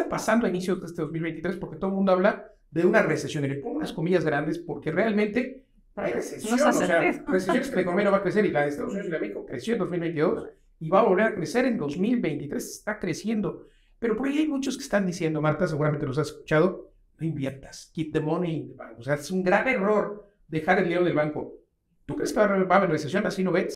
está pasando a inicios de este 2023? Porque todo el mundo habla de una recesión. Y le pongo unas comillas grandes porque realmente hay recesión. No o sea, recesión es que la economía no va a crecer y la de Estados Unidos y la México creció en 2022 y va a volver a crecer en 2023. Está creciendo. Pero por ahí hay muchos que están diciendo, Marta, seguramente los has escuchado, no inviertas, keep the money. O sea, es un grave error dejar el dinero del banco. ¿Tú crees que va a haber recesión? Así no ves.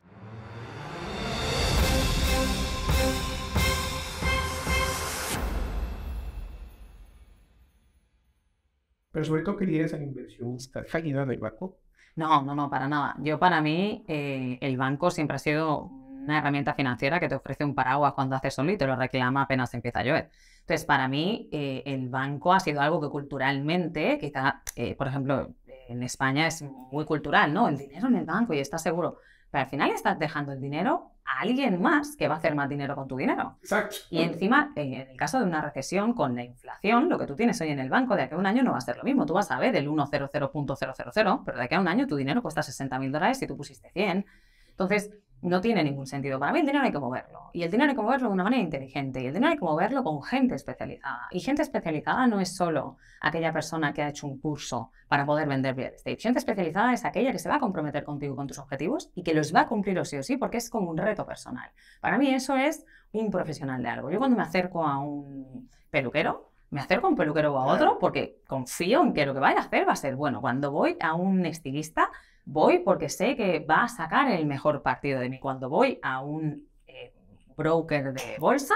Pero sobre todo inversión. ¿Estás del banco? No, no, no, para nada. Yo para mí eh, el banco siempre ha sido una herramienta financiera que te ofrece un paraguas cuando haces sol y te lo reclama apenas empieza a llover. Entonces, para mí, eh, el banco ha sido algo que culturalmente, quizá, eh, por ejemplo, en España es muy cultural, ¿no? El dinero en el banco y está seguro. Pero al final estás dejando el dinero alguien más que va a hacer más dinero con tu dinero. Y encima, eh, en el caso de una recesión con la inflación, lo que tú tienes hoy en el banco de aquí a un año no va a ser lo mismo. Tú vas a ver el 100.000, pero de aquí a un año tu dinero cuesta 60.000 mil dólares si tú pusiste 100. Entonces, no tiene ningún sentido. Para mí el dinero hay que moverlo. Y el dinero hay que moverlo de una manera inteligente. Y el dinero hay que moverlo con gente especializada. Y gente especializada no es solo aquella persona que ha hecho un curso para poder vender bien, Gente especializada es aquella que se va a comprometer contigo, con tus objetivos y que los va a cumplir o sí o sí porque es como un reto personal. Para mí eso es un profesional de algo. Yo cuando me acerco a un peluquero, me acerco a un peluquero o a otro porque confío en que lo que vaya a hacer va a ser bueno. Cuando voy a un estilista, voy porque sé que va a sacar el mejor partido de mí. Cuando voy a un eh, broker de bolsa,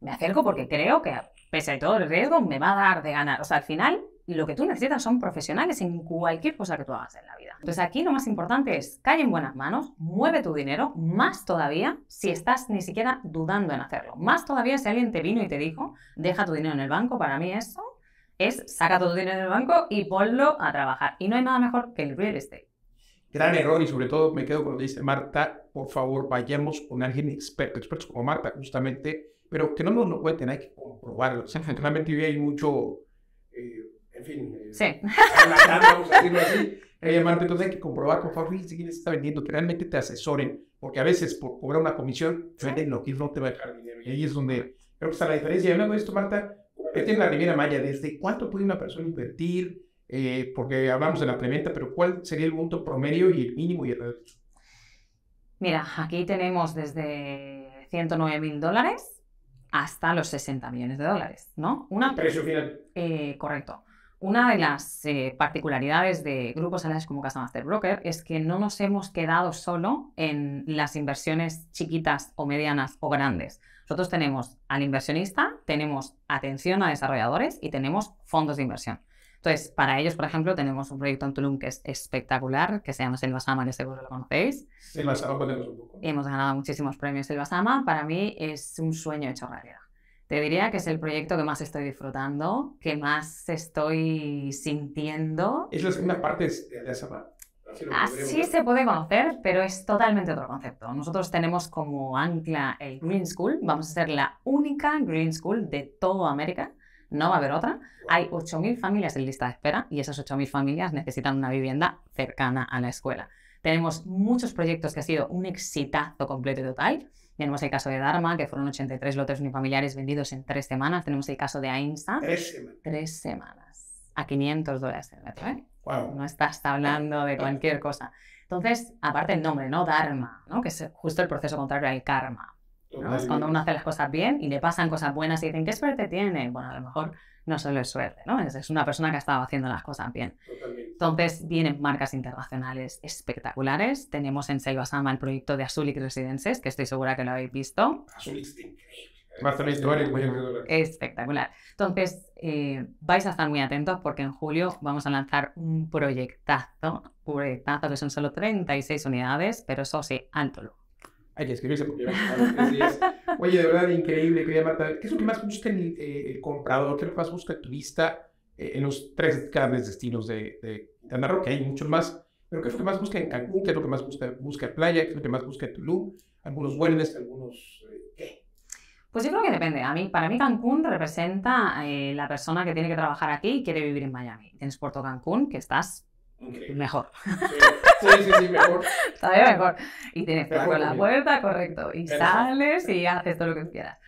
me acerco porque creo que, pese a todo el riesgo, me va a dar de ganar. O sea, al final y lo que tú necesitas son profesionales en cualquier cosa que tú hagas en la vida. Entonces aquí lo más importante es cae en buenas manos, mueve tu dinero, más todavía si estás ni siquiera dudando en hacerlo. Más todavía si alguien te vino y te dijo, deja tu dinero en el banco, para mí eso es saca todo tu dinero del banco y ponlo a trabajar. Y no hay nada mejor que el real estate. Gran error y sobre todo me quedo con lo que dice Marta, por favor vayamos con alguien experto, expertos como Marta justamente, pero que no nos lo cuenten, hay que comprobarlo. O sea, realmente hoy hay mucho eh, sí. vamos a decirlo así. Eh, entonces hay que comprobar con favor si quién está vendiendo, que realmente te asesoren, porque a veces por cobrar una comisión, venden no te va a dejar dinero. Y ahí es donde creo que está la diferencia. Y hablando de esto, Marta, en la primera malla ¿desde cuánto puede una persona invertir? Eh, porque hablamos de la preventa, pero ¿cuál sería el punto promedio y el mínimo y el Mira, aquí tenemos desde 109 mil dólares hasta los 60 millones de dólares, ¿no? Una, precio final. Eh, correcto. Una de las eh, particularidades de grupos anales como Casa Master Broker es que no nos hemos quedado solo en las inversiones chiquitas o medianas o grandes. Nosotros tenemos al inversionista, tenemos atención a desarrolladores y tenemos fondos de inversión. Entonces, para ellos, por ejemplo, tenemos un proyecto en Tulum que es espectacular, que se llama Selvasama, que este seguro lo conocéis. Selvasama, un poco. Hemos ganado muchísimos premios Selvasama. Para mí es un sueño hecho realidad. Te diría que es el proyecto que más estoy disfrutando, que más estoy sintiendo. Es la segunda parte de parte. Así se puede conocer, pero es totalmente otro concepto. Nosotros tenemos como ancla el Green School. Vamos a ser la única Green School de toda América. No va a haber otra. Hay 8.000 familias en lista de espera y esas 8.000 familias necesitan una vivienda cercana a la escuela. Tenemos muchos proyectos que ha sido un exitazo completo y total. Tenemos el caso de Dharma, que fueron 83 lotes unifamiliares vendidos en tres semanas. Tenemos el caso de Einstein, Tres semanas. Tres semanas. A 500 dólares ¿eh? No estás hablando de cualquier cosa. Entonces, aparte el nombre, ¿no? Dharma, ¿no? Que es justo el proceso contrario al karma cuando uno hace las cosas bien y le pasan cosas buenas y dicen, ¿qué suerte tiene? Bueno, a lo mejor no solo es suerte, ¿no? Es, una persona que ha estado haciendo las cosas bien. Entonces, vienen marcas internacionales espectaculares. Tenemos en Seibasama el proyecto de Azul y Residences, que estoy segura que lo habéis visto. Azulix es increíble. Espectacular. Entonces, eh, vais a estar muy atentos porque en julio vamos a lanzar un proyectazo, un proyectazo que son solo 36 unidades, pero eso sí, alto lujo. Hay que escribirse. Oye, de verdad, increíble, Quería, matar ¿Qué es lo que más busca eh, el, comprador? ¿Qué es lo que más busca el turista eh, en los tres grandes destinos de, de de Que hay muchos más. Pero ¿qué es lo que más busca en Cancún? ¿Qué es lo que más busca, busca Playa? ¿Qué es lo que más busca Tulum? ¿Algunos wellness? ¿Algunos eh, qué? Pues yo creo que depende. A mí, para mí Cancún representa eh, la persona que tiene que trabajar aquí y quiere vivir en Miami. Tienes Puerto Cancún, que estás Mejor. Sí, sí, sí, mejor. Todavía mejor. Y tienes que la puerta, correcto. Y sales y haces todo lo que quieras.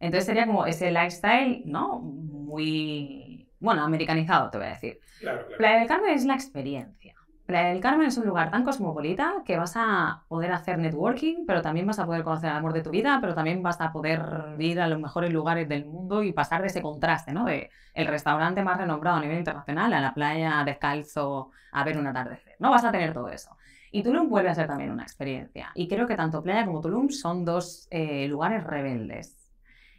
Entonces sería como ese lifestyle, ¿no? Muy, bueno, americanizado, te voy a decir. Claro, claro. Playa del Carmen es la experiencia. Playa del Carmen es un lugar tan cosmopolita que vas a poder hacer networking, pero también vas a poder conocer el amor de tu vida, pero también vas a poder ir a los mejores lugares del mundo y pasar de ese contraste, ¿no? De el restaurante más renombrado a nivel internacional a la playa descalzo a ver un atardecer, ¿no? Vas a tener todo eso. Y Tulum vuelve a ser también una experiencia. Y creo que tanto Playa como Tulum son dos eh, lugares rebeldes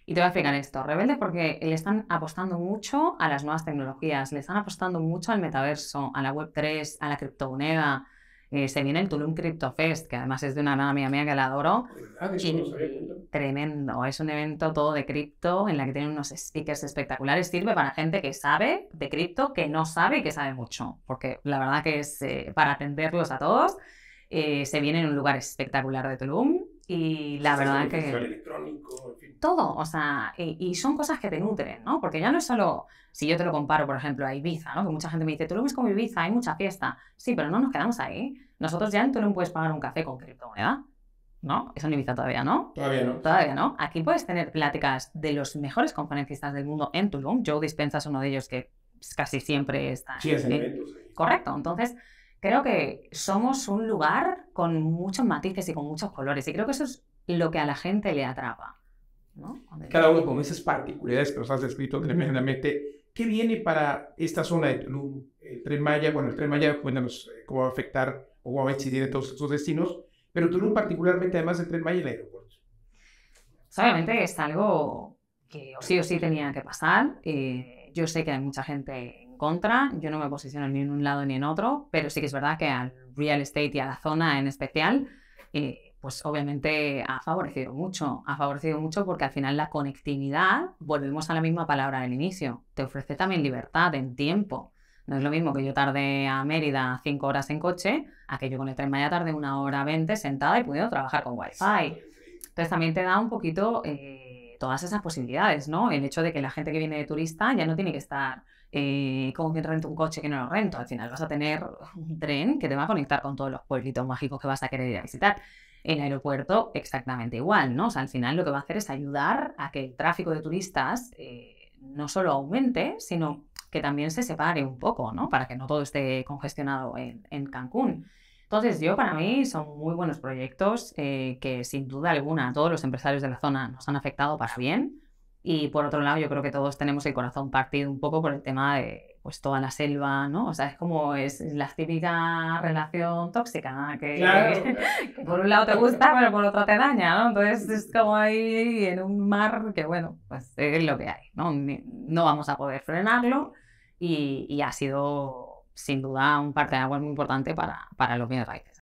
y te voy a explicar esto. Rebelde porque le están apostando mucho a las nuevas tecnologías, le están apostando mucho al metaverso, a la Web3, a la criptomoneda. Eh, se viene el Tulum Crypto Fest, que además es de una amiga mía que la adoro. Ah, tremendo, es un evento todo de cripto en la que tienen unos speakers espectaculares. Sirve para gente que sabe de cripto, que no sabe y que sabe mucho, porque la verdad que es eh, para atenderlos a todos. Eh, se viene en un lugar espectacular de Tulum y la verdad que todo, o sea, eh, y, son cosas que te nutren, ¿no? Porque ya no es solo, si yo te lo comparo, por ejemplo, a Ibiza, ¿no? Que mucha gente me dice, tú lo ves como Ibiza, hay mucha fiesta. Sí, pero no nos quedamos ahí. Nosotros ya en Tulum puedes pagar un café con criptomoneda, ¿no? Eso en Ibiza todavía no. Todavía no. Todavía no. Aquí puedes tener pláticas de los mejores conferencistas del mundo en Tulum. Joe Dispenza es uno de ellos que casi siempre está. Sí, es Correcto. Entonces, creo que somos un lugar con muchos matices y con muchos colores. Y creo que eso es lo que a la gente le atrapa. Cada uno con esas particularidades, pero has descrito tremendamente. ¿Qué viene para esta zona de Tulum? El Tren Maya, bueno, el Tren Maya, cuéntanos eh, cómo va a afectar o cómo va a incidir en todos estos destinos, pero Tulum particularmente, además del Tren Maya y el aeropuerto. Obviamente es algo que sí o sí tenía que pasar. Eh, yo sé que hay mucha gente en contra, yo no me posiciono ni en un lado ni en otro, pero sí que es verdad que al real estate y a la zona en especial eh, pues obviamente ha favorecido mucho, ha favorecido mucho porque al final la conectividad, volvemos a la misma palabra del inicio, te ofrece también libertad en tiempo. No es lo mismo que yo tarde a Mérida cinco horas en coche, a que yo con el tren vaya tarde una hora veinte sentada y pudiendo trabajar con Wi-Fi. Entonces también te da un poquito eh, todas esas posibilidades, ¿no? El hecho de que la gente que viene de turista ya no tiene que estar eh, como que rento un coche que no lo rento. Al final vas a tener un tren que te va a conectar con todos los pueblitos mágicos que vas a querer ir a visitar. El aeropuerto exactamente igual, ¿no? O sea, al final lo que va a hacer es ayudar a que el tráfico de turistas eh, no solo aumente, sino que también se separe un poco, ¿no? Para que no todo esté congestionado en, en Cancún. Entonces, yo para mí son muy buenos proyectos eh, que sin duda alguna todos los empresarios de la zona nos han afectado para bien. Y por otro lado, yo creo que todos tenemos el corazón partido un poco por el tema de pues toda la selva, ¿no? O sea, es como es, la típica relación tóxica, que, por un lado te gusta, pero por otro te daña, ¿no? Entonces es como ahí en un mar que, bueno, pues es lo que hay, ¿no? No vamos a poder frenarlo y, y ha sido sin duda un parte de agua muy importante para, para los bienes raíces.